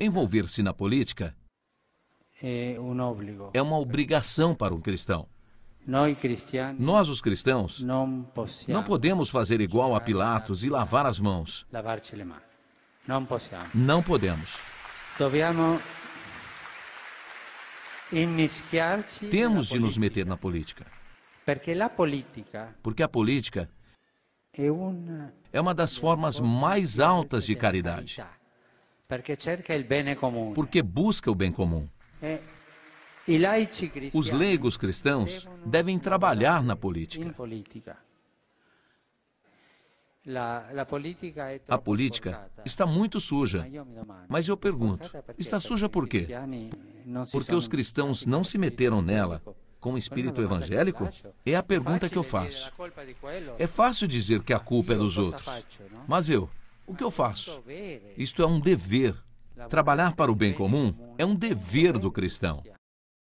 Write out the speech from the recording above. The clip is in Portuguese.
Envolver-se na política é, é uma obrigação para um cristão. É Nós, os cristãos, não podemos fazer igual a Pilatos e lavar as mãos. Não podemos. Temos de nos meter na política. Porque a política é uma das formas mais altas de caridade. Porque busca o bem comum. É, os leigos cristãos devem trabalhar na política. A política está muito suja. Mas eu pergunto: está suja por quê? Porque os cristãos não se meteram nela com o espírito evangélico? É a pergunta que eu faço. É, é fácil dizer que a culpa é dos outros, mas eu, o que eu faço? É Isto é um dever. Trabalhar para o bem comum é um né? dever do é cristão.